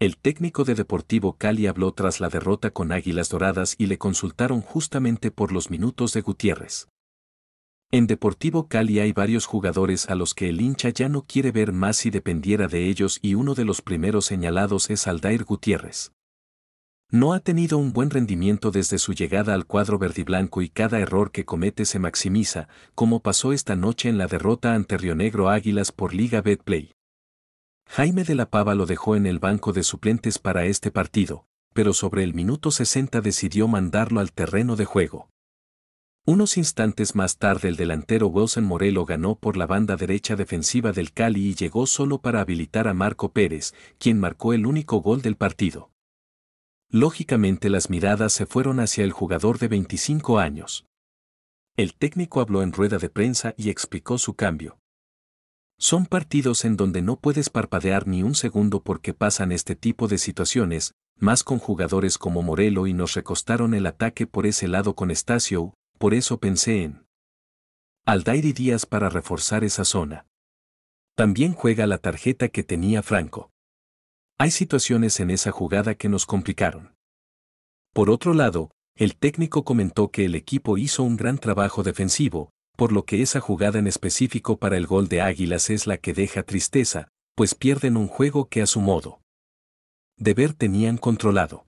El técnico de Deportivo Cali habló tras la derrota con Águilas Doradas y le consultaron justamente por los minutos de Gutiérrez. En Deportivo Cali hay varios jugadores a los que el hincha ya no quiere ver más si dependiera de ellos y uno de los primeros señalados es Aldair Gutiérrez. No ha tenido un buen rendimiento desde su llegada al cuadro verdiblanco y cada error que comete se maximiza, como pasó esta noche en la derrota ante Rionegro Águilas por Liga Betplay. Jaime de la Pava lo dejó en el banco de suplentes para este partido, pero sobre el minuto 60 decidió mandarlo al terreno de juego. Unos instantes más tarde el delantero Wilson Morelo ganó por la banda derecha defensiva del Cali y llegó solo para habilitar a Marco Pérez, quien marcó el único gol del partido. Lógicamente las miradas se fueron hacia el jugador de 25 años. El técnico habló en rueda de prensa y explicó su cambio. Son partidos en donde no puedes parpadear ni un segundo porque pasan este tipo de situaciones, más con jugadores como Morelo y nos recostaron el ataque por ese lado con Estacio, por eso pensé en y Díaz para reforzar esa zona. También juega la tarjeta que tenía Franco. Hay situaciones en esa jugada que nos complicaron. Por otro lado, el técnico comentó que el equipo hizo un gran trabajo defensivo, por lo que esa jugada en específico para el gol de Águilas es la que deja tristeza, pues pierden un juego que a su modo de ver tenían controlado.